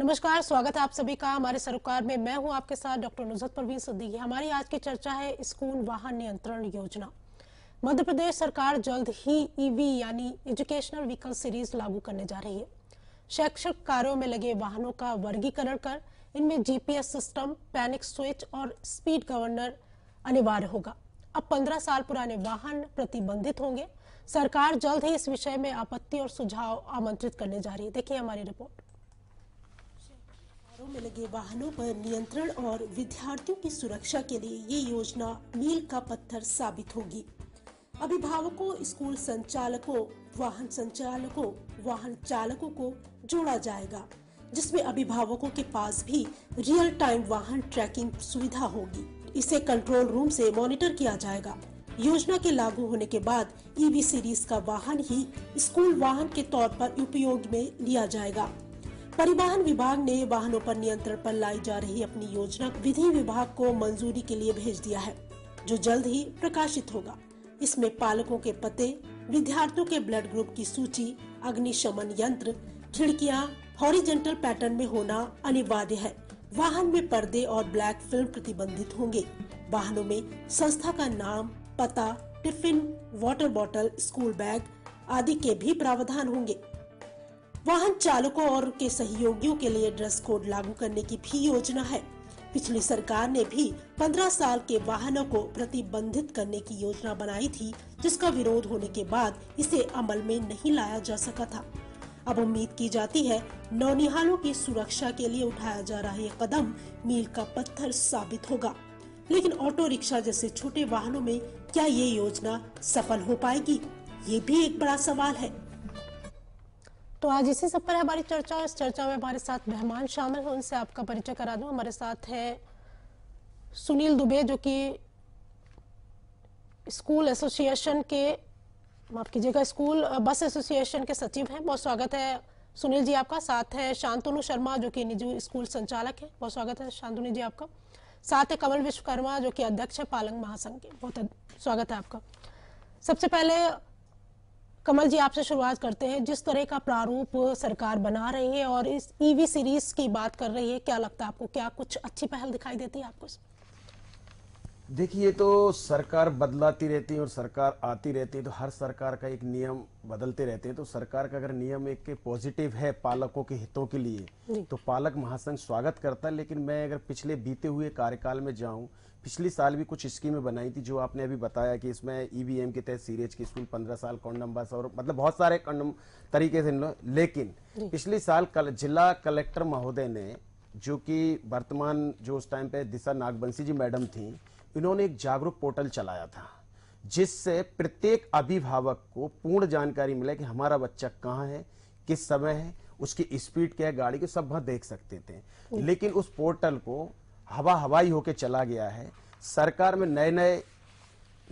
नमस्कार स्वागत है आप सभी का हमारे सरोकार में मैं हूं आपके साथ डॉक्टर नुजत परवीन सिद्दीकी हमारी आज की चर्चा है स्कूल वाहन नियंत्रण योजना मध्य प्रदेश सरकार जल्द ही ईवी e यानी एजुकेशनल व्हीकल सीरीज लागू करने जा रही है शैक्षिक कार्यों में लगे वाहनों का वर्गीकरण कर इनमें जीपीएस सिस्टम पैनिक स्विच और स्पीड गवर्नर अनिवार्य होगा अब 15 साल पुराने वाहन प्रतिबंधित होंगे सरकार जल्द ही इस विषय में आपत्ति और सुझाव आमंत्रित करने जा रही है देखिए हमारी रिपोर्ट में लगे वाहनों पर नियंत्रण और विद्यार्थियों की सुरक्षा के लिए ये योजना मील का पत्थर साबित होगी अभिभावकों स्कूल संचालकों वाहन संचालकों वाहन चालकों को जोड़ा जाएगा जिसमें अभिभावकों के पास भी रियल टाइम वाहन ट्रैकिंग सुविधा होगी इसे कंट्रोल रूम से मॉनिटर किया जाएगा योजना के लागू होने के बाद ईवी e सीरीज का वाहन ही स्कूल वाहन के तौर पर उपयोग में लिया जाएगा परिवहन विभाग ने वाहनों पर नियंत्रण पर लाई जा रही अपनी योजना विधि विभाग को मंजूरी के लिए भेज दिया है जो जल्द ही प्रकाशित होगा इसमें पालकों के पते विद्यार्थियों के ब्लड ग्रुप की सूची अग्निशमन यंत्र खिड़कियाँ हॉरिजेंटल पैटर्न में होना अनिवार्य है वाहन में पर्दे और ब्लैक फिल्म प्रतिबंधित होंगे वाहनों में संस्था का नाम पता tiffin water bottle school bag आदि के भी प्रावधान होंगे वाहन चालकों और उनके सहयोगियों के लिए ड्रेस कोड लागू करने की भी योजना है पिछली सरकार ने भी 15 साल के वाहनों को प्रतिबंधित करने की योजना बनाई थी जिसका विरोध होने के बाद इसे अमल में नहीं लाया जा सका था अब उम्मीद की जाती है नौनिहालों की सुरक्षा के लिए उठाया जा रहा यह कदम मील का पत्थर साबित होगा लेकिन ऑटो रिक्शा जैसे छोटे वाहनों में क्या ये योजना सफल हो पाएगी ये भी एक बड़ा सवाल है तो आज इसी सब पर हमारी चर्चा और इस चर्चा में हमारे साथ मेहमान शामिल हैं उनसे आपका परिचय करा दूं हमारे साथ है सुनील दुबे जो कि स्कूल एसोसिएशन के माफ कीजिएगा स्कूल बस एसोसिएशन के सचिव हैं बहुत स्वागत है सुनील जी आपका साथ है शांतनु शर्मा जो कि निजी स्कूल संचालक हैं बहुत स्वागत है शांतनु जी आपका साथ है कमल विश्वकर्मा जो कि अध्यक्ष है पालंग महासंघ के बहुत स्वागत है आपका सबसे पहले कमल जी आपसे शुरुआत करते हैं जिस तरह का प्रारूप सरकार बना रही है और इस ईवी e सीरीज की बात कर रही है क्या लगता है आपको क्या कुछ अच्छी पहल दिखाई देती है आपको इसमें देखिए तो सरकार बदलाती रहती है और सरकार आती रहती है तो हर सरकार का एक नियम बदलते रहते हैं तो सरकार का अगर नियम एक पॉजिटिव है पालकों के हितों के लिए तो पालक महासंघ स्वागत करता है लेकिन मैं अगर पिछले बीते हुए कार्यकाल में जाऊं पिछले साल भी कुछ स्कीमें बनाई थी जो आपने अभी बताया कि इसमें ई e के तहत सीरेज की स्कूल पंद्रह साल कौंडम बस और मतलब बहुत सारे कौंडम तरीके से लेकिन पिछले साल कल जिला कलेक्टर महोदय ने जो कि वर्तमान जो उस टाइम पे दिशा नागबंसी जी मैडम थी इन्होंने एक जागरूक पोर्टल चलाया था जिससे प्रत्येक अभिभावक को पूर्ण जानकारी मिले कि हमारा बच्चा कहाँ है किस समय है उसकी स्पीड क्या है गाड़ी की सब वहाँ देख सकते थे हम्म। लेकिन उस पोर्टल को हवा हवाई होके चला गया है सरकार में नए नए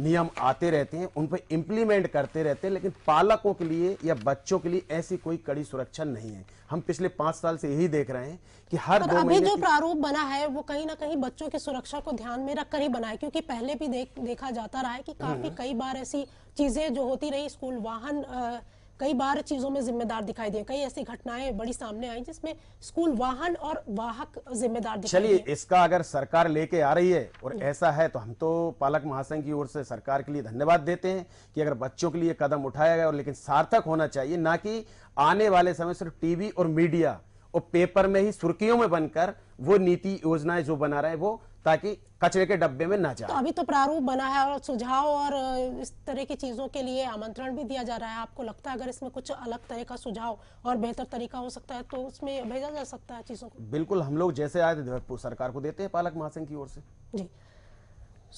नियम आते रहते हैं उन पर इम्प्लीमेंट करते रहते हैं लेकिन पालकों के लिए या बच्चों के लिए ऐसी कोई कड़ी सुरक्षा नहीं है हम पिछले पांच साल से यही देख रहे हैं कि हर दो अभी जो प्रारूप बना है वो कहीं ना कहीं बच्चों की सुरक्षा को ध्यान में रखकर ही बना है क्योंकि पहले भी देख, देखा जाता रहा है कि काफी हम्म। कई बार ऐसी चीजें जो होती रही स्कूल वाहन आ, कई बार चीज़ों में जिम्मेदार दिखाई दिए कई ऐसी घटनाएं बड़ी सामने आई जिसमें स्कूल वाहन और वाहक जिम्मेदार चलिए इसका अगर सरकार लेके आ रही है और हम्म। ऐसा है तो हम तो पालक महासंघ की ओर से सरकार के लिए धन्यवाद देते हैं कि अगर बच्चों के लिए कदम उठाया गया और लेकिन सार्थक होना चाहिए ना कि आने वाले समय सिर्फ टीवी और मीडिया और पेपर में ही सुर्खियों में बनकर वो नीति योजनाएं जो बना रहे हैं वो ताकि कचरे के डब्बे में ना जाए तो अभी तो प्रारूप बना है और सुझाव और इस तरह की चीजों के लिए आमंत्रण भी दिया जा रहा है आपको लगता है अगर इसमें कुछ अलग तरह का सुझाव और बेहतर तरीका हो सकता है तो उसमें भेजा जा सकता है चीजों को बिल्कुल हम लोग जैसे आए थे सरकार को देते हैं पालक महासंघ की ओर से जी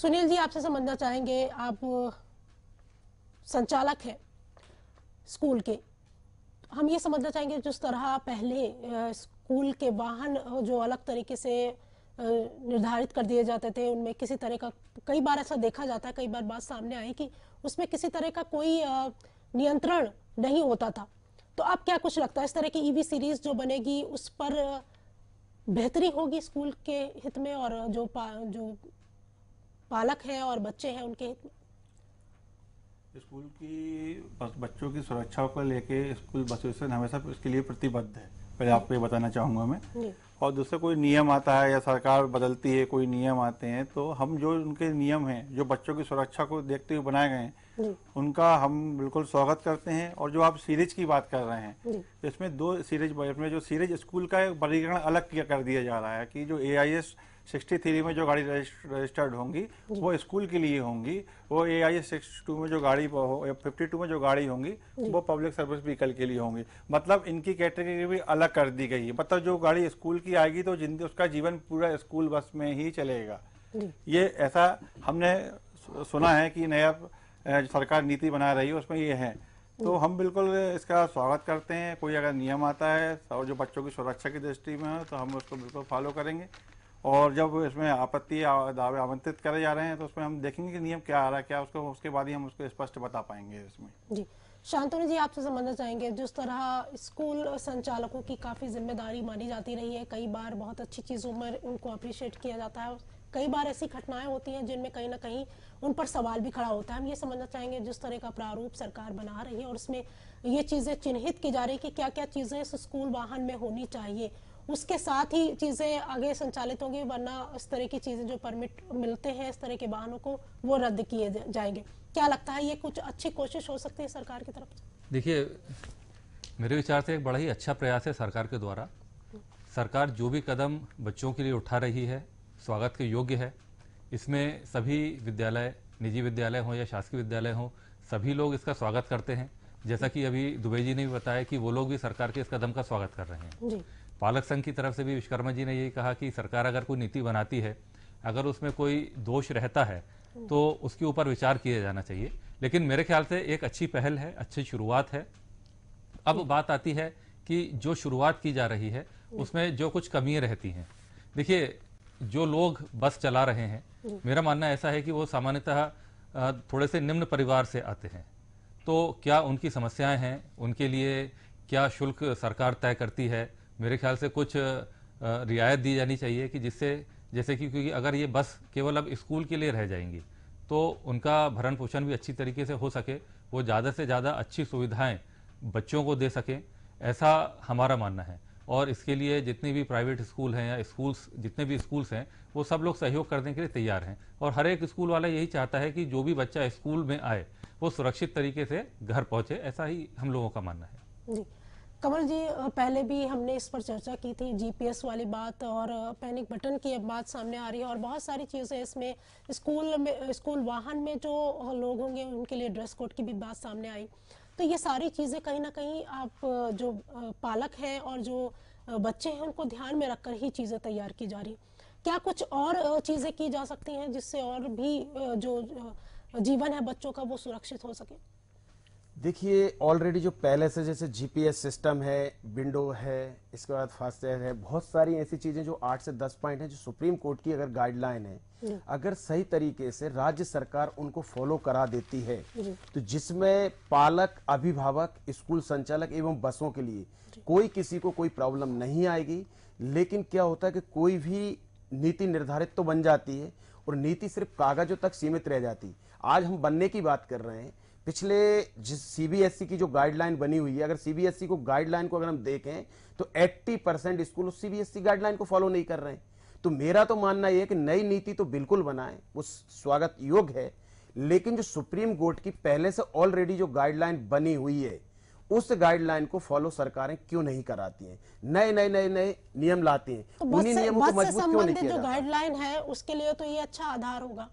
सुनील जी आपसे समझना चाहेंगे आप संचालक है स्कूल के हम ये समझना चाहेंगे जिस तरह पहले स्कूल के वाहन जो अलग तरीके से निर्धारित कर दिए जाते थे उनमें किसी तरह का कई बार ऐसा देखा जाता है कई बार बात सामने आई कि उसमें किसी तरह का कोई नियंत्रण नहीं होता था तो आप क्या कुछ लगता है इस तरह की ईवी e सीरीज जो बनेगी उस पर बेहतरी होगी स्कूल के हित में और जो पा, जो पालक हैं और बच्चे हैं उनके हित में स्कूल की बच्चों की सुरक्षा को लेके स्कूल बस हमेशा इसके लिए प्रतिबद्ध है पहले आपको ये बताना चाहूंगा मैं और दूसरा कोई नियम आता है या सरकार बदलती है कोई नियम आते हैं तो हम जो उनके नियम हैं जो बच्चों की सुरक्षा को देखते हुए बनाए गए हैं उनका हम बिल्कुल स्वागत करते हैं और जो आप सीरीज की बात कर रहे हैं इसमें दो सीरीज में जो सीरीज स्कूल का वर्गीकरण अलग किया कर दिया जा रहा है कि जो ए सिक्सटी थ्री में जो गाड़ी रजिस्टर्ड होंगी वो स्कूल के लिए होंगी वो ए आई सिक्स टू में जो गाड़ी फिफ्टी टू में जो गाड़ी होंगी वो पब्लिक सर्विस व्हीकल के लिए होंगी मतलब इनकी कैटेगरी भी अलग कर दी गई है मतलब जो गाड़ी स्कूल की आएगी तो उसका जीवन पूरा स्कूल बस में ही चलेगा ये ऐसा हमने सुना है कि नया सरकार नीति बना रही है उसमें ये है तो हम बिल्कुल इसका स्वागत करते हैं कोई अगर नियम आता है और जो बच्चों की सुरक्षा की दृष्टि में है तो हम उसको बिल्कुल फॉलो करेंगे और जब इसमें आपत्ति दावे आमंत्रित करे जा रहे हैं तो उसमें हम देखेंगे कि नियम क्या आ रहा है क्या उसको उसके बाद ही हम उसको स्पष्ट बता पाएंगे इसमें जी शांतनु जी आपसे समझना चाहेंगे जिस तरह स्कूल संचालकों की काफ़ी जिम्मेदारी मानी जाती रही है कई बार बहुत अच्छी चीज़ों में उनको अप्रिशिएट किया जाता है कई बार ऐसी घटनाएं होती हैं जिनमें कहीं ना कहीं उन पर सवाल भी खड़ा होता है हम ये समझना चाहेंगे जिस तरह का प्रारूप सरकार बना रही है और उसमें ये चीज़ें चिन्हित की जा रही है कि क्या क्या चीज़ें इस स्कूल वाहन में होनी चाहिए उसके साथ ही चीज़ें आगे संचालित होंगी वरना इस तरह की चीज़ें जो परमिट मिलते हैं इस तरह के वाहनों को वो रद्द किए जाएंगे क्या लगता है ये कुछ अच्छी कोशिश हो सकती है सरकार की तरफ से देखिए मेरे विचार से एक बड़ा ही अच्छा प्रयास है सरकार के द्वारा सरकार जो भी कदम बच्चों के लिए उठा रही है स्वागत के योग्य है इसमें सभी विद्यालय निजी विद्यालय हों या शासकीय विद्यालय हों सभी लोग इसका स्वागत करते हैं जैसा कि अभी दुबे जी ने भी बताया कि वो लोग भी सरकार के इस कदम का स्वागत कर रहे हैं जी। पालक संघ की तरफ से भी विश्वकर्मा जी ने यही कहा कि सरकार अगर कोई नीति बनाती है अगर उसमें कोई दोष रहता है तो उसके ऊपर विचार किया जाना चाहिए लेकिन मेरे ख्याल से एक अच्छी पहल है अच्छी शुरुआत है अब बात आती है कि जो शुरुआत की जा रही है उसमें जो कुछ कमियाँ रहती हैं देखिए जो लोग बस चला रहे हैं मेरा मानना ऐसा है कि वो सामान्यतः थोड़े से निम्न परिवार से आते हैं तो क्या उनकी समस्याएं हैं उनके लिए क्या शुल्क सरकार तय करती है मेरे ख्याल से कुछ रियायत दी जानी चाहिए कि जिससे जैसे कि क्योंकि अगर ये बस केवल अब स्कूल के लिए रह जाएंगी तो उनका भरण पोषण भी अच्छी तरीके से हो सके वो ज़्यादा से ज़्यादा अच्छी सुविधाएं बच्चों को दे सकें ऐसा हमारा मानना है और इसके लिए जितने भी प्राइवेट स्कूल हैं या स्कूल्स जितने भी स्कूल्स हैं वो सब लोग सहयोग करने के लिए तैयार हैं और हर एक स्कूल वाला यही चाहता है कि जो भी बच्चा स्कूल में आए वो सुरक्षित तरीके से घर पहुँचे ऐसा ही हम लोगों का मानना है कमल जी पहले भी हमने इस पर चर्चा की थी जीपीएस वाली बात और पैनिक बटन की अब बात सामने आ रही है और बहुत सारी चीज़ें इसमें स्कूल में स्कूल वाहन में जो लोग होंगे उनके लिए ड्रेस कोड की भी बात सामने आई तो ये सारी चीज़ें कहीं ना कहीं आप जो पालक हैं और जो बच्चे हैं उनको ध्यान में रखकर ही चीज़ें तैयार की जा रही क्या कुछ और चीज़ें की जा सकती हैं जिससे और भी जो जीवन है बच्चों का वो सुरक्षित हो सके देखिए ऑलरेडी जो पहले से जैसे जीपीएस सिस्टम है विंडो है इसके बाद फास्टैग है बहुत सारी ऐसी चीजें जो आठ से दस पॉइंट है जो सुप्रीम कोर्ट की अगर गाइडलाइन है अगर सही तरीके से राज्य सरकार उनको फॉलो करा देती है तो जिसमें पालक अभिभावक स्कूल संचालक एवं बसों के लिए कोई किसी को कोई प्रॉब्लम नहीं आएगी लेकिन क्या होता है कि कोई भी नीति निर्धारित तो बन जाती है और नीति सिर्फ कागजों तक सीमित रह जाती आज हम बनने की बात कर रहे हैं पिछले जिस सीबीएसई e की जो गाइडलाइन बनी हुई है अगर सीबीएसई e को गाइडलाइन को अगर हम देखें तो 80 परसेंट स्कूल उस सीबीएसई गाइडलाइन e को फॉलो नहीं कर रहे हैं तो मेरा तो मानना यह है कि नई नीति तो बिल्कुल बनाएं वो स्वागत योग्य है लेकिन जो सुप्रीम कोर्ट की पहले से ऑलरेडी जो गाइडलाइन बनी हुई है उस गाइडलाइन को फॉलो सरकारें क्यों नहीं कराती हैं नए नए नए नए नियम लाती हैं तो उन्हीं नियमों को मजबूत क्यों नहीं किया जो गाइडलाइन है उसके लिए तो ये अच्छा आधार होगा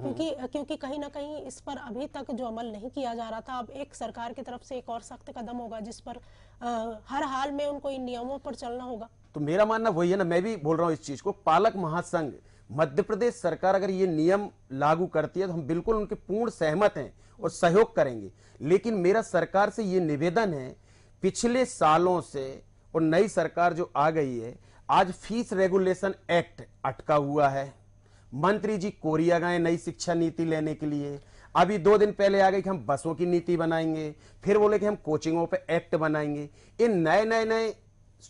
क्योंकि क्योंकि कहीं ना कहीं इस पर अभी तक जो अमल नहीं किया जा रहा था अब एक सरकार की तरफ से एक और सख्त कदम होगा जिस पर आ, हर हाल में उनको इन नियमों पर चलना होगा तो मेरा मानना वही है ना मैं भी बोल रहा हूँ इस चीज को पालक महासंघ मध्य प्रदेश सरकार अगर ये नियम लागू करती है तो हम बिल्कुल उनके पूर्ण सहमत हैं और सहयोग करेंगे लेकिन मेरा सरकार से ये निवेदन है पिछले सालों से और नई सरकार जो आ गई है आज फीस रेगुलेशन एक्ट अटका हुआ है मंत्री जी कोरिया गए नई शिक्षा नीति लेने के लिए अभी दो दिन पहले आ गए कि हम बसों की नीति बनाएंगे फिर बोले कि हम कोचिंगों पे एक्ट बनाएंगे इन नए नए नए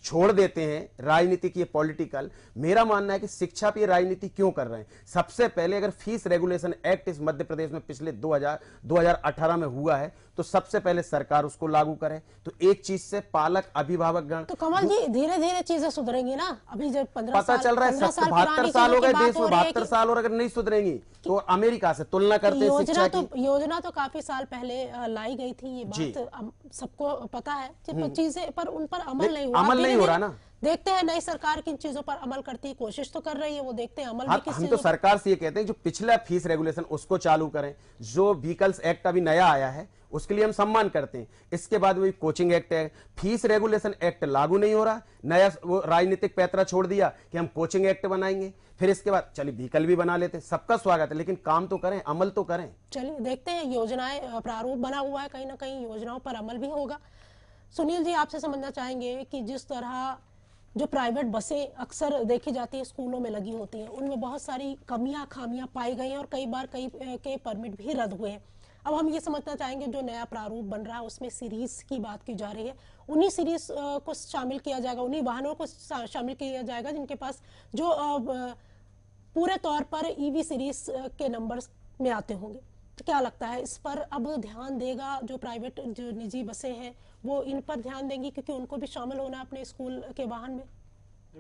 छोड़ देते हैं राजनीति की पॉलिटिकल मेरा मानना है कि शिक्षा पे राजनीति क्यों कर रहे हैं सबसे पहले अगर फीस रेगुलेशन एक्ट इस मध्य प्रदेश में पिछले 2000 2018 में हुआ है तो सबसे पहले सरकार उसको लागू करे तो एक चीज से पालक अभिभावक गण तो कमल जी धीरे धीरे चीजें सुधरेंगी ना अभी जब पंद्रह पता चल रहा है बहत्तर साल हो गए देश में बहत्तर साल और अगर नहीं सुधरेंगी तो अमेरिका से तुलना करते हैं योजना तो योजना तो काफी साल पहले लाई गई थी ये बात सबको पता है हम्म। चीजें पर उन पर अमल नहीं हुआ अमल नहीं हो रहा ना देखते हैं नई सरकार किन चीजों पर अमल करती है कोशिश तो कर रही है वो देखते हैं अमल हाँ, हम तो सरकार से ये कहते हैं जो पिछला फीस रेगुलेशन उसको चालू करें जो व्हीकल्स एक्ट अभी नया आया है उसके लिए हम सम्मान करते हैं इसके बाद वही कोचिंग एक्ट है फीस रेगुलेशन एक्ट लागू नहीं हो रहा नया वो राजनीतिक पैतरा छोड़ दिया कि हम कोचिंग एक्ट बनाएंगे फिर इसके बाद चलिए व्हीकल भी बना लेते हैं सबका स्वागत है लेकिन काम तो करें अमल तो करें चलिए देखते हैं योजनाएं प्रारूप बना हुआ है कहीं ना कहीं योजनाओं पर अमल भी होगा सुनील जी आपसे समझना चाहेंगे कि जिस तरह जो प्राइवेट बसें अक्सर देखी जाती है स्कूलों में लगी होती हैं उनमें बहुत सारी कमियां खामियां पाई गई हैं और कई बार कई के परमिट भी रद्द हुए हैं अब हम ये समझना चाहेंगे जो नया प्रारूप बन रहा है उसमें सीरीज की बात की जा रही है उन्हीं सीरीज को शामिल किया जाएगा उन्हीं वाहनों को शामिल किया जाएगा जिनके पास जो पूरे तौर पर ईवी e सीरीज के नंबर्स में आते होंगे तो क्या लगता है इस पर अब ध्यान देगा जो प्राइवेट जो निजी बसें हैं वो इन पर ध्यान देंगी क्योंकि उनको भी शामिल होना अपने स्कूल के वाहन में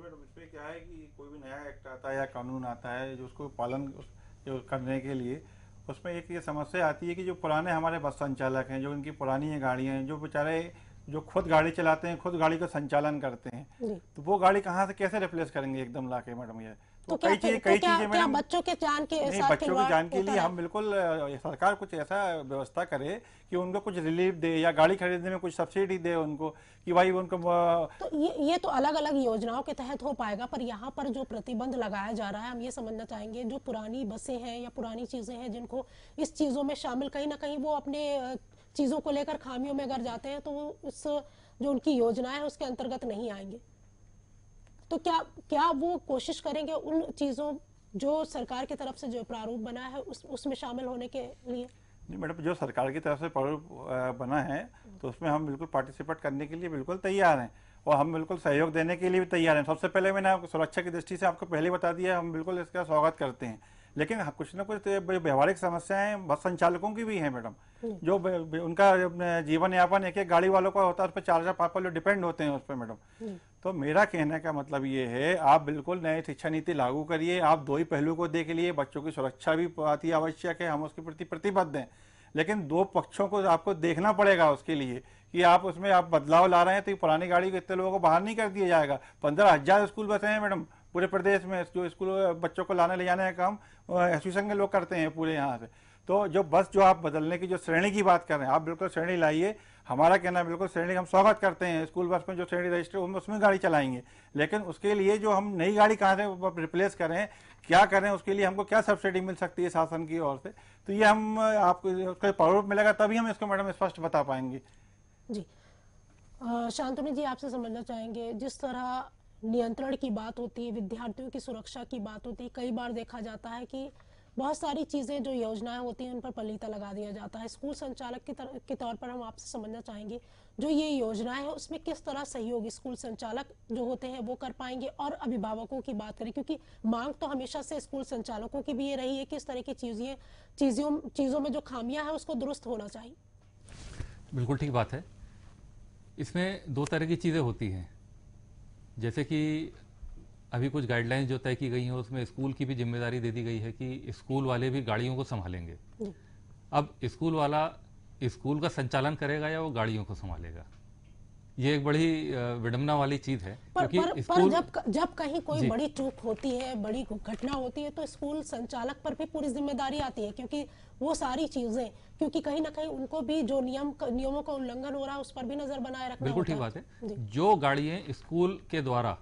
मैडम इसमें क्या है कि कोई भी नया एक्ट आता है या कानून आता है जो उसको पालन जो करने के लिए उसमें एक ये समस्या आती है कि जो पुराने हमारे बस संचालक हैं जो इनकी पुरानी गाड़ियाँ हैं जो बेचारे जो खुद गाड़ी चलाते हैं खुद गाड़ी का संचालन करते हैं तो वो गाड़ी कहाँ से कैसे रिप्लेस करेंगे एकदम ला मैडम ये तो, कई चीज कई तो चीजें मैडम बच्चों के जान के नहीं, बच्चों के जान के लिए हम बिल्कुल सरकार कुछ ऐसा व्यवस्था करे कि उनको कुछ रिलीफ दे या गाड़ी खरीदने में कुछ सब्सिडी दे उनको कि भाई उनको तो ये ये तो अलग अलग योजनाओं के तहत हो पाएगा पर यहाँ पर जो प्रतिबंध लगाया जा रहा है हम ये समझना चाहेंगे जो पुरानी बसे हैं या पुरानी चीजें हैं जिनको इस चीजों में शामिल कहीं ना कहीं वो अपने चीजों को लेकर खामियों में अगर जाते हैं तो उस जो उनकी योजना है उसके अंतर्गत नहीं आएंगे तो क्या क्या वो कोशिश करेंगे उन चीज़ों जो सरकार की तरफ से जो प्रारूप बना है उस उसमें शामिल होने के लिए नहीं मैडम जो सरकार की तरफ से प्रारूप बना है तो उसमें हम बिल्कुल पार्टिसिपेट करने के लिए बिल्कुल तैयार हैं और हम बिल्कुल सहयोग देने के लिए भी तैयार हैं सबसे पहले मैंने आपको सुरक्षा की दृष्टि से आपको पहले बता दिया हम बिल्कुल इसका स्वागत करते हैं लेकिन हाँ, कुछ ना कुछ तो व्यवहारिक समस्याएं बस संचालकों की भी हैं मैडम हम्म। जो उनका जीवन यापन एक एक गाड़ी वालों का होता है उस पर चार चार पाँच पाँच डिपेंड होते हैं उस पर मैडम हम्म। तो मेरा कहने का मतलब ये है आप बिल्कुल नए शिक्षा नीति लागू करिए आप दो ही पहलू को देख लिए बच्चों की सुरक्षा भी अति आवश्यक है हम उसके प्रति प्रतिबद्ध हैं लेकिन दो पक्षों को आपको देखना पड़ेगा उसके लिए कि आप उसमें आप बदलाव ला रहे हैं तो पुरानी गाड़ी को इतने लोगों को बाहर नहीं कर दिया जाएगा पंद्रह हज़ार स्कूल बसें हैं मैडम पूरे प्रदेश में जो स्कूल बच्चों को लाने ले जाने का काम एसोसिएशन के लोग करते हैं पूरे यहाँ से तो जो बस जो आप बदलने की जो श्रेणी की बात कर रहे हैं आप बिल्कुल श्रेणी लाइए हमारा कहना बिल्कुल श्रेणी हम स्वागत करते हैं स्कूल बस में जो श्रेणी रजिस्टर उसमें गाड़ी चलाएंगे लेकिन उसके लिए जो हम नई गाड़ी कहाँ से रिप्लेस करें क्या करें उसके लिए हमको क्या सब्सिडी मिल सकती है शासन की ओर से तो ये हम आपको उसका प्रारूप मिलेगा तभी हम इसको मैडम स्पष्ट बता पाएंगे जी शांतनु जी आपसे समझना चाहेंगे जिस तरह नियंत्रण की बात होती है विद्यार्थियों की सुरक्षा की बात होती है कई बार देखा जाता है कि बहुत सारी चीज़ें जो योजनाएं होती हैं उन पर पलीता लगा दिया जाता है स्कूल संचालक की तरह के तौर पर हम आपसे समझना चाहेंगे जो ये योजनाएं हैं उसमें किस तरह सहयोग स्कूल संचालक जो होते हैं वो कर पाएंगे और अभिभावकों की बात करें क्योंकि मांग तो हमेशा से स्कूल संचालकों की भी ये रही है कि इस तरह की चीज़ें चीज़ों चीज़ों में जो खामियाँ हैं उसको दुरुस्त होना चाहिए बिल्कुल ठीक बात है इसमें दो तरह की चीज़ें होती हैं जैसे कि अभी कुछ गाइडलाइंस जो तय की गई हैं उसमें स्कूल की भी जिम्मेदारी दे दी गई है कि स्कूल वाले भी गाड़ियों को संभालेंगे अब स्कूल वाला स्कूल का संचालन करेगा या वो गाड़ियों को संभालेगा ये एक बड़ी विडम्बना वाली चीज है पर, पर, पर जब जब कहीं कोई बड़ी चूक होती है बड़ी घटना होती है तो स्कूल संचालक पर भी पूरी जिम्मेदारी आती है क्योंकि वो सारी चीजें क्योंकि कहीं ना कहीं उनको भी जो नियम नियमों का उल्लंघन हो रहा है उस पर भी नजर बनाए रखना बिल्कुल ठीक बात है जो गाड़ियां स्कूल के द्वारा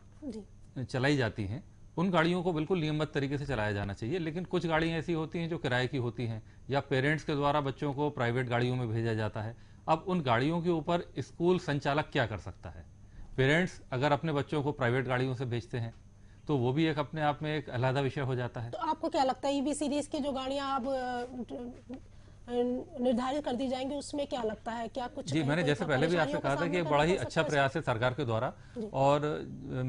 चलाई जाती हैं उन गाड़ियों को बिल्कुल नियमित तरीके से चलाया जाना चाहिए लेकिन कुछ गाड़ियाँ ऐसी होती हैं जो किराए की होती हैं या पेरेंट्स के द्वारा बच्चों को प्राइवेट गाड़ियों में भेजा जाता है अब उन गाड़ियों के ऊपर स्कूल संचालक क्या कर सकता है पेरेंट्स अगर अपने बच्चों को प्राइवेट गाड़ियों से भेजते हैं तो वो भी एक अपने आप में एक अलहदा विषय हो जाता है तो आपको क्या लगता है ईवी सीरीज की जो गाड़ियाँ अब निर्धारित कर दी जाएंगी उसमें क्या लगता है क्या कुछ जी मैंने जैसे पहले भी आपसे कहा था कि बड़ा ही अच्छा प्रयास है सरकार के द्वारा और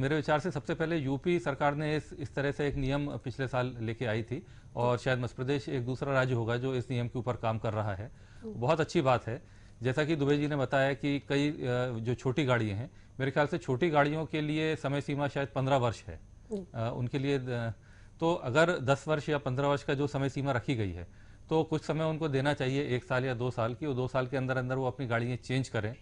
मेरे विचार से सबसे पहले यूपी सरकार ने इस इस तरह से एक नियम पिछले साल लेके आई थी और शायद मध्य प्रदेश एक दूसरा राज्य होगा जो इस नियम के ऊपर काम कर रहा है बहुत अच्छी बात है जैसा कि दुबे जी ने बताया कि कई जो छोटी गाड़ियाँ हैं मेरे ख्याल से छोटी गाड़ियों के लिए समय सीमा शायद पंद्रह वर्ष है उनके लिए तो अगर दस वर्ष या पंद्रह वर्ष का जो समय सीमा रखी गई है तो कुछ समय उनको देना चाहिए एक साल या दो साल की और दो साल के अंदर अंदर वो अपनी गाड़ियाँ चेंज करें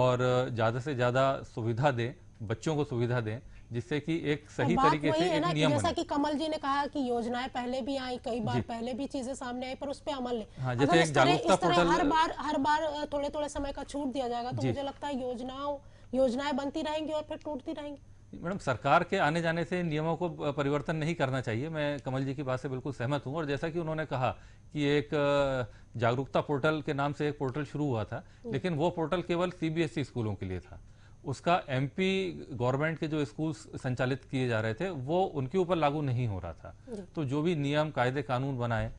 और ज़्यादा से ज़्यादा सुविधा दें बच्चों को सुविधा दें जिससे कि एक तो सही तरीके से एक नियम जैसा कि कमल जी ने कहा कि योजनाएं पहले भी आई कई बार पहले भी चीजें सामने आई पर उस पर अमल नहीं हाँ, एक जागरूकता पोर्टल हर बार हर बार थोड़े थोड़े समय का छूट दिया जाएगा तो मुझे लगता है योजनाओं योजनाएं बनती रहेंगी और फिर टूटती रहेंगी मैडम सरकार के आने जाने से नियमों को परिवर्तन नहीं करना चाहिए मैं कमल जी की बात से बिल्कुल सहमत हूँ और जैसा कि उन्होंने कहा कि एक जागरूकता पोर्टल के नाम से एक पोर्टल शुरू हुआ था लेकिन वो पोर्टल केवल सीबीएसई स्कूलों के लिए था उसका एमपी गवर्नमेंट के जो स्कूल संचालित किए जा रहे थे वो उनके ऊपर लागू नहीं हो रहा था तो जो भी नियम कायदे कानून बनाए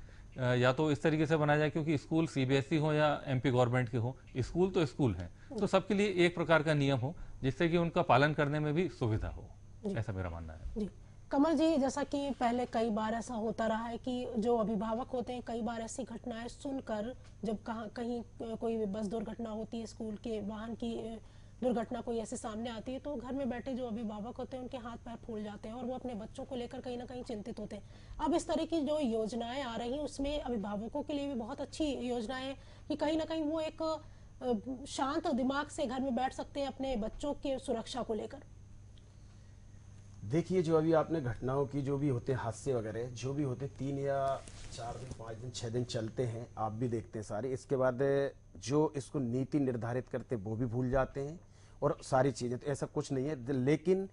या तो इस तरीके से बनाया जाए क्योंकि स्कूल सीबीएसई हो या एमपी गवर्नमेंट के हो स्कूल तो स्कूल हैं तो सबके लिए एक प्रकार का नियम हो जिससे कि उनका पालन करने में भी सुविधा हो ऐसा मेरा मानना है जी कमल जी जैसा कि पहले कई बार ऐसा होता रहा है कि जो अभिभावक होते हैं कई बार ऐसी घटनाएं सुनकर जब कहा कहीं कोई बस दुर्घटना होती है स्कूल के वाहन की दुर्घटना कोई ऐसे सामने आती है तो घर में बैठे जो अभिभावक होते हैं उनके हाथ पैर फूल जाते हैं और वो अपने बच्चों को लेकर कहीं ना कहीं चिंतित होते हैं अब इस तरह की जो योजनाएं आ रही हैं उसमें अभिभावकों के लिए भी बहुत अच्छी योजनाएं कि कहीं ना कहीं वो एक शांत दिमाग से घर में बैठ सकते हैं अपने बच्चों के सुरक्षा को लेकर देखिए जो अभी आपने घटनाओं की जो भी होते हैं हादसे वगैरह जो भी होते तीन या चार दिन पाँच दिन छः दिन चलते हैं आप भी देखते हैं सारे इसके बाद जो इसको नीति निर्धारित करते वो भी भूल जाते हैं और सारी चीज़ें तो ऐसा कुछ नहीं है लेकिन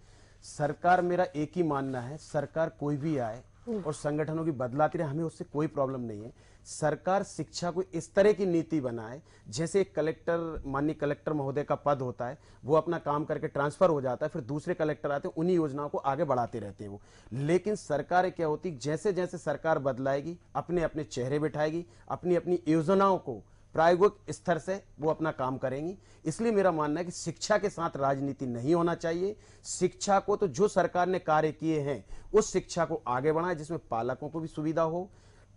सरकार मेरा एक ही मानना है सरकार कोई भी आए हम्म। और संगठनों की बदलाती रहे हमें उससे कोई प्रॉब्लम नहीं है सरकार शिक्षा को इस तरह की नीति बनाए जैसे एक कलेक्टर माननीय कलेक्टर महोदय का पद होता है वो अपना काम करके ट्रांसफर हो जाता है फिर दूसरे कलेक्टर आते हैं उन्हीं योजनाओं को आगे बढ़ाते रहते हैं वो लेकिन सरकार क्या होती जैसे जैसे सरकार बदलाएगी अपने अपने चेहरे बिठाएगी अपनी अपनी योजनाओं को प्रायोगिक स्तर से वो अपना काम करेंगी इसलिए मेरा मानना है कि शिक्षा के साथ राजनीति नहीं होना चाहिए शिक्षा को तो जो सरकार ने कार्य किए हैं उस शिक्षा को आगे बढ़ाए जिसमें पालकों को भी सुविधा हो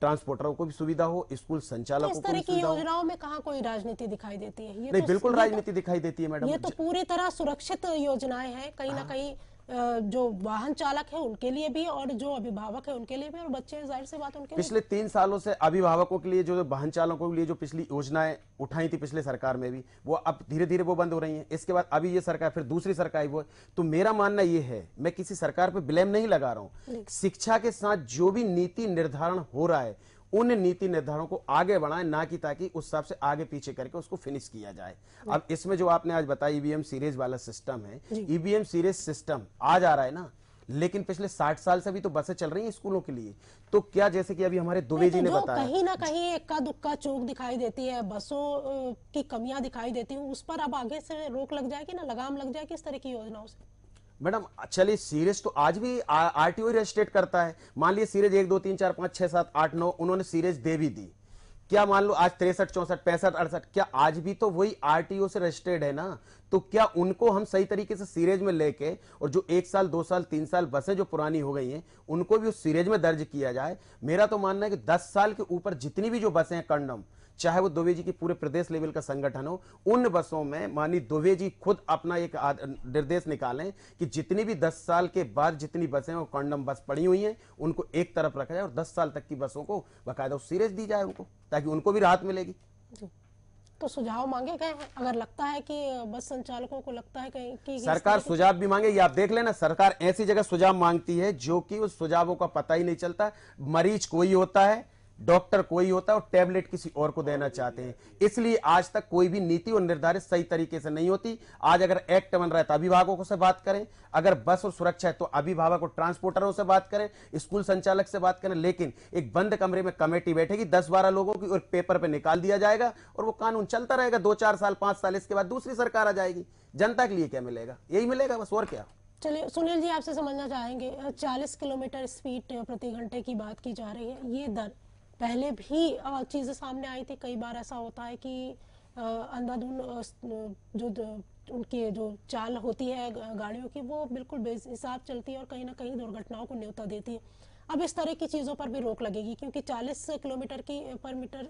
ट्रांसपोर्टरों को भी सुविधा हो स्कूल संचालकों को तरह की योजनाओं में कहा कोई राजनीति दिखाई देती है ये नहीं तो बिल्कुल तो राजनीति दिखाई देती है मैडम ये तो पूरी तरह सुरक्षित योजनाएं हैं कहीं ना हाँ। कहीं जो वाहन चालक है उनके लिए भी और जो अभिभावक है उनके लिए भी और बच्चे जाहिर सी बात उनके पिछले तीन सालों से अभिभावकों के लिए जो वाहन चालकों के लिए जो पिछली योजनाएं उठाई थी पिछले सरकार में भी वो अब धीरे धीरे वो बंद हो रही है इसके बाद अभी ये सरकार फिर दूसरी सरकार वो तो मेरा मानना ये है मैं किसी सरकार पर ब्लेम नहीं लगा रहा हूँ शिक्षा के साथ जो भी नीति निर्धारण हो रहा है उन नीति निर्धारणों को आगे बढ़ाएं ना कि ताकि उस हिसाब से आगे पीछे करके उसको फिनिश किया जाए अब इसमें जो आपने आज बताया ईवीएम सीरीज वाला सिस्टम है ईवीएम सीरीज सिस्टम आज आ रहा है ना लेकिन पिछले साठ साल से भी तो बसें चल रही हैं स्कूलों के लिए तो क्या जैसे कि अभी हमारे दुबे जी ने बताया कहीं ना कहीं इक्का दुक्का चौक दिखाई देती है बसों की कमियां दिखाई देती हैं उस पर अब आगे से रोक लग जाएगी ना लगाम लग जाएगी इस तरह की योजनाओं से मैडम चलिए सीरेज तो आज भी आरटीओ रजिस्ट्रेट करता है मान लिए सीरेज एक दो तीन चार पांच छह सात आठ नौ उन्होंने सीरेज दे भी दी क्या मान लो आज तिरसठ चौसठ पैंसठ अड़सठ क्या आज भी तो वही आरटीओ से रजिस्टर्ड है ना तो क्या उनको हम सही तरीके से सीरेज में लेके और जो एक साल दो साल तीन साल बसें जो पुरानी हो गई हैं उनको भी उस सीरेज में दर्ज किया जाए मेरा तो मानना है कि दस साल के ऊपर जितनी भी जो बसें हैं कंडम चाहे वो दुबे जी की पूरे प्रदेश लेवल का संगठन हो उन बसों में मानी दुबे जी खुद अपना एक निर्देश निकालें कि जितनी भी 10 साल के बाद जितनी बसें और कॉन्डम बस पड़ी हुई हैं उनको एक तरफ रखा जाए और 10 साल तक की बसों को बाकायदा सीरेज दी जाए उनको ताकि उनको भी राहत मिलेगी तो सुझाव मांगे गए अगर लगता है कि बस संचालकों को लगता है कहीं कि सरकार सुझाव भी मांगे आप देख लेना सरकार ऐसी जगह सुझाव मांगती है जो कि उस सुझावों का पता ही नहीं चलता मरीज कोई होता है डॉक्टर कोई होता है और टैबलेट किसी और को देना हाँ, चाहते हैं इसलिए आज तक कोई भी नीति और निर्धारित सही तरीके से नहीं होती आज अगर एक्ट बन रहा है तो अभिभावकों से बात करें अगर बस और सुरक्षा है तो अभिभावक और ट्रांसपोर्टरों से बात करें स्कूल संचालक से बात करें लेकिन एक बंद कमरे में कमेटी बैठेगी दस बारह लोगों की और पेपर पर पे निकाल दिया जाएगा और वो कानून चलता रहेगा दो चार साल पांच साल इसके बाद दूसरी सरकार आ जाएगी जनता के लिए क्या मिलेगा यही मिलेगा बस और क्या चलिए सुनील जी आपसे समझना चाहेंगे 40 किलोमीटर स्पीड प्रति घंटे की बात की जा रही है ये दर पहले भी चीज़ें सामने आई थी कई बार ऐसा होता है कि अंधाधुन जो उनकी जो चाल होती है गाड़ियों की वो बिल्कुल बेहिसाब चलती है और कहीं ना कहीं दुर्घटनाओं को न्योता देती है अब इस तरह की चीज़ों पर भी रोक लगेगी क्योंकि 40 किलोमीटर की पर मीटर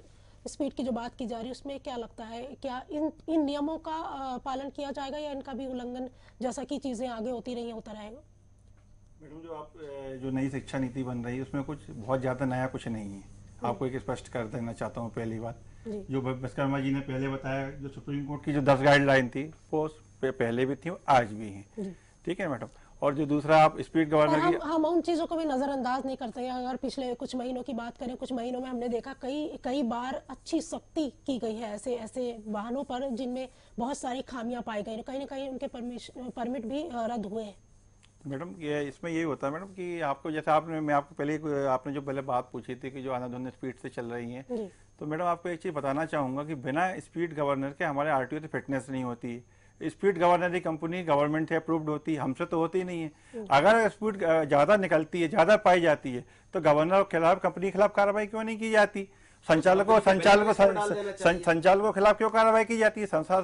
स्पीड की जो बात की जा रही है उसमें क्या लगता है क्या इन इन नियमों का पालन किया जाएगा या इनका भी उल्लंघन जैसा कि चीज़ें आगे होती रही होता रहेगा मैडम जो आप जो नई शिक्षा नीति बन रही है उसमें कुछ बहुत ज़्यादा नया कुछ नहीं है हाँ। आपको एक स्पष्ट कर देना चाहता हूँ पहली बात जो विश्वकर्मा जी ने पहले बताया जो सुप्रीम कोर्ट की जो दस गाइडलाइन थी वो पहले भी थी आज भी है ठीक है मैडम और जो दूसरा आप स्पीड गवर्नर हम, हम उन चीज़ों को भी नज़रअंदाज नहीं करते हैं अगर पिछले कुछ महीनों की बात करें कुछ महीनों में हमने देखा कई कई बार अच्छी सख्ती की गई है ऐसे ऐसे वाहनों पर जिनमें बहुत सारी खामियां पाई गई कहीं ना कहीं उनके परमिट भी रद्द हुए हैं मैडम ये इसमें यही होता है मैडम कि आपको जैसे आपने मैं आपको पहले आपने जो पहले बात पूछी थी कि जो आना स्पीड से चल रही है तो मैडम आपको एक चीज़ बताना चाहूँगा कि बिना स्पीड गवर्नर के हमारे आर से फिटनेस नहीं होती है स्पीड की कंपनी गवर्नमेंट से अप्रूव्ड होती है हमसे तो होती नहीं है अगर स्पीड ज़्यादा निकलती है ज़्यादा पाई जाती है तो गवर्नर के खिलाफ कंपनी के खिलाफ कार्रवाई क्यों नहीं की जाती संचालकों तो संचालकों संचालकों के खिलाफ क्यों कार्रवाई की जाती है संसा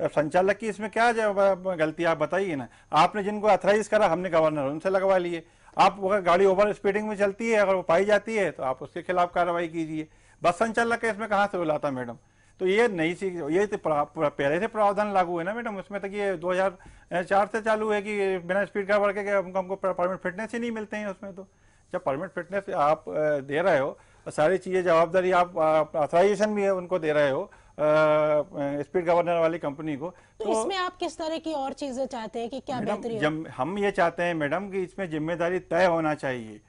संचालक की इसमें क्या गलती आप बताइए ना आपने जिनको अथराइज करा हमने गवर्नर उनसे लगवा लिए आप अगर गाड़ी ओवर स्पीडिंग में चलती है अगर वो पाई जाती है तो आप उसके खिलाफ कार्रवाई कीजिए बस संचालक का इसमें कहाँ से बुलाता मैडम तो ये नई सी ये तो पहले से प्रावधान लागू है ना मैडम उसमें तक तो ये 2004 से चालू है कि बिना स्पीड का बढ़ के हमको परमिट फिटनेस ही नहीं मिलते हैं उसमें तो जब परमिट फिटनेस आप दे रहे हो सारी चीज़ें जवाबदारी आप अथराइजेशन भी है उनको दे रहे हो स्पीड गवर्नर वाली कंपनी को तो, तो इसमें आप किस तरह की और चीजें चाहते हैं कि क्या बेहतरी हम ये चाहते हैं मैडम कि इसमें जिम्मेदारी तय होना चाहिए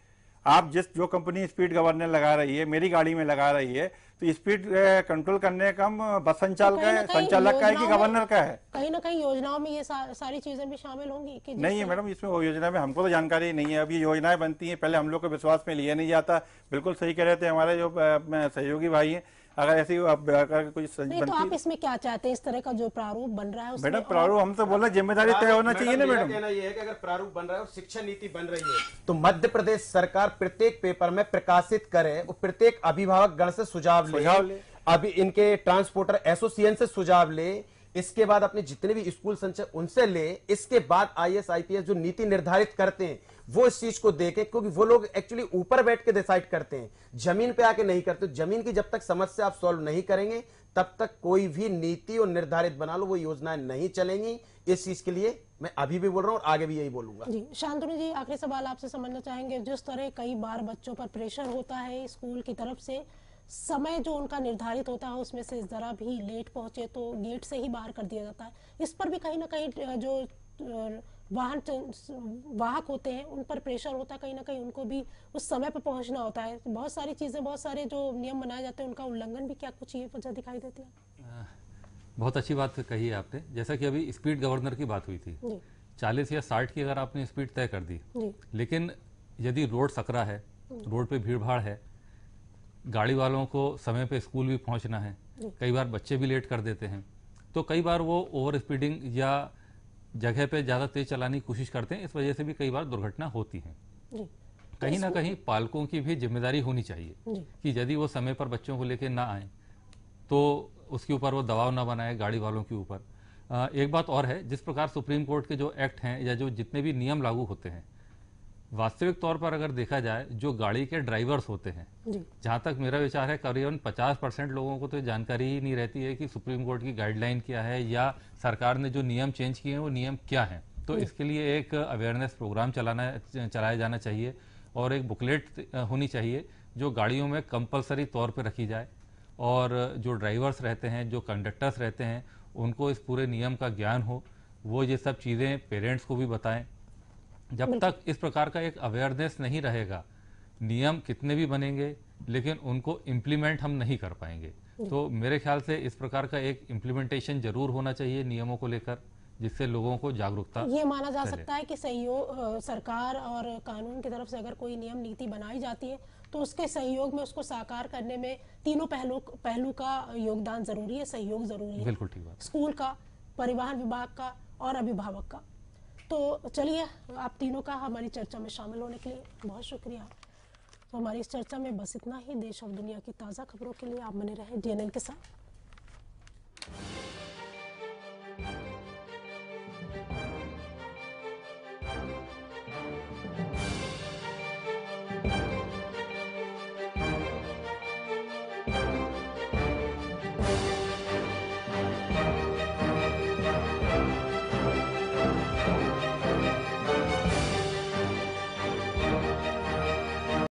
आप जिस जो कंपनी स्पीड गवर्नर लगा रही है मेरी गाड़ी में लगा रही है तो स्पीड कंट्रोल करने का बस तो संचालक तो है संचालक का है कि गवर्नर का है कहीं ना कहीं योजनाओं में ये सा, सारी चीजें भी शामिल होंगी कि नहीं है मैडम इसमें योजना में हमको तो जानकारी नहीं है अब ये योजनाएं बनती हैं पहले हम लोग को विश्वास में लिया नहीं जाता बिल्कुल सही कह रहे थे हमारे जो सहयोगी भाई हैं अगर ऐसी आप नहीं तो आप तो- इसमें क्या चाहते हैं इस तरह का जो प्रारूप बन रहा है मैडम प्रारूप हम तो बोला जिम्मेदारी तय होना चाहिए ना मैडम कहना ये है कि अगर प्रारूप बन रहा है और शिक्षा नीति बन रही है तो मध्य प्रदेश सरकार प्रत्येक पेपर में प्रकाशित करे और प्रत्येक अभिभावक गण से सुझाव ले अभी इनके ट्रांसपोर्टर एसोसिएशन से सुझाव ले इसके बाद अपने जितने भी स्कूल संचय उनसे ले इसके बाद आईएएस आईपीएस जो नीति निर्धारित करते हैं वो इस चीज को देखें क्योंकि वो लोग एक्चुअली ऊपर बैठ के डिसाइड करते हैं जमीन पे आके नहीं करते जमीन की जब तक समस्या आप सॉल्व नहीं करेंगे तब तक कोई भी नीति और निर्धारित बना लो वो योजनाएं नहीं चलेंगी इस चीज के लिए मैं अभी भी बोल रहा हूँ और आगे भी यही बोलूंगा जी शांतनु जी आखिरी सवाल आपसे समझना चाहेंगे जिस तरह कई बार बच्चों पर प्रेशर होता है स्कूल की तरफ से समय जो उनका निर्धारित होता है उसमें से ज़रा भी लेट पहुंचे तो गेट से ही बाहर कर दिया जाता है इस पर भी कहीं ना कहीं जो वाहन वाहक होते हैं उन पर प्रेशर होता है कहीं ना कहीं उनको भी उस समय पर पहुंचना होता है बहुत सारी चीज़ें बहुत सारे जो नियम बनाए जाते हैं उनका उल्लंघन भी क्या कुछ ये वजह दिखाई देती है बहुत अच्छी बात कही है आपने जैसा कि अभी स्पीड गवर्नर की बात हुई थी चालीस या साठ की अगर आपने स्पीड तय कर दी लेकिन यदि रोड सकरा है रोड पे भीड़ भाड़ है गाड़ी वालों को समय पे स्कूल भी पहुंचना है कई बार बच्चे भी लेट कर देते हैं तो कई बार वो ओवर स्पीडिंग या जगह पे ज़्यादा तेज चलाने की कोशिश करते हैं इस वजह से भी कई बार दुर्घटना होती है कहीं ना तो कहीं पालकों की भी जिम्मेदारी होनी चाहिए कि यदि वो समय पर बच्चों को लेकर ना आए तो उसके ऊपर वो दबाव ना बनाए गाड़ी वालों के ऊपर एक बात और है जिस प्रकार सुप्रीम कोर्ट के जो एक्ट हैं या जो जितने भी नियम लागू होते हैं वास्तविक तौर पर अगर देखा जाए जो गाड़ी के ड्राइवर्स होते हैं जहाँ तक मेरा विचार है करीबन 50 परसेंट लोगों को तो जानकारी ही नहीं रहती है कि सुप्रीम कोर्ट की गाइडलाइन क्या है या सरकार ने जो नियम चेंज किए हैं वो नियम क्या हैं तो इसके लिए एक अवेयरनेस प्रोग्राम चलाना चलाया जाना चाहिए और एक बुकलेट होनी चाहिए जो गाड़ियों में कंपलसरी तौर पर रखी जाए और जो ड्राइवर्स रहते हैं जो कंडक्टर्स रहते हैं उनको इस पूरे नियम का ज्ञान हो वो ये सब चीज़ें पेरेंट्स को भी बताएं जब तक इस प्रकार का एक अवेयरनेस नहीं रहेगा नियम कितने भी बनेंगे लेकिन उनको इम्प्लीमेंट हम नहीं कर पाएंगे तो मेरे ख्याल से इस प्रकार का एक इम्प्लीमेंटेशन जरूर होना चाहिए नियमों को लेकर जिससे लोगों को जागरूकता ये माना जा सकता है कि सहयोग सरकार और कानून की तरफ से अगर कोई नियम नीति बनाई जाती है तो उसके सहयोग में उसको साकार करने में तीनों पहलू पहलू का योगदान जरूरी है सहयोग जरूरी है बिल्कुल ठीक बात स्कूल का परिवहन विभाग का और अभिभावक का तो चलिए आप तीनों का हमारी चर्चा में शामिल होने के लिए बहुत शुक्रिया तो हमारी इस चर्चा में बस इतना ही देश और दुनिया की ताज़ा खबरों के लिए आप बने रहें डीएनएन के साथ